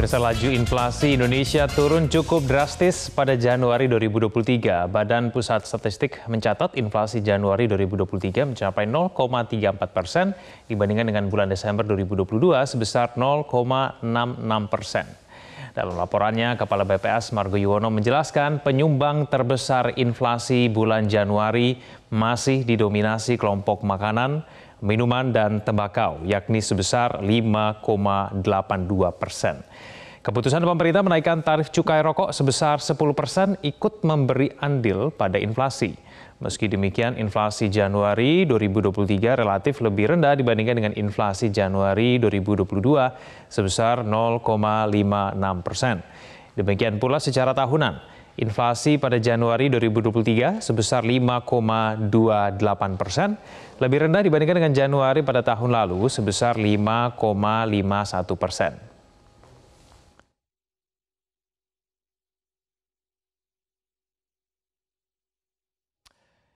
Pemirsa laju inflasi Indonesia turun cukup drastis pada Januari 2023. Badan Pusat Statistik mencatat inflasi Januari 2023 mencapai 0,34 persen dibandingkan dengan bulan Desember 2022 sebesar 0,66 persen. Dalam laporannya, Kepala BPS Margo Yuwono menjelaskan penyumbang terbesar inflasi bulan Januari masih didominasi kelompok makanan, minuman, dan tembakau, yakni sebesar 5,82 persen. Keputusan pemerintah menaikkan tarif cukai rokok sebesar 10% persen ikut memberi andil pada inflasi. Meski demikian, inflasi Januari 2023 relatif lebih rendah dibandingkan dengan inflasi Januari 2022 sebesar 0,56 persen. Demikian pula secara tahunan, inflasi pada Januari 2023 sebesar 5,28 persen, lebih rendah dibandingkan dengan Januari pada tahun lalu sebesar 5,51 persen.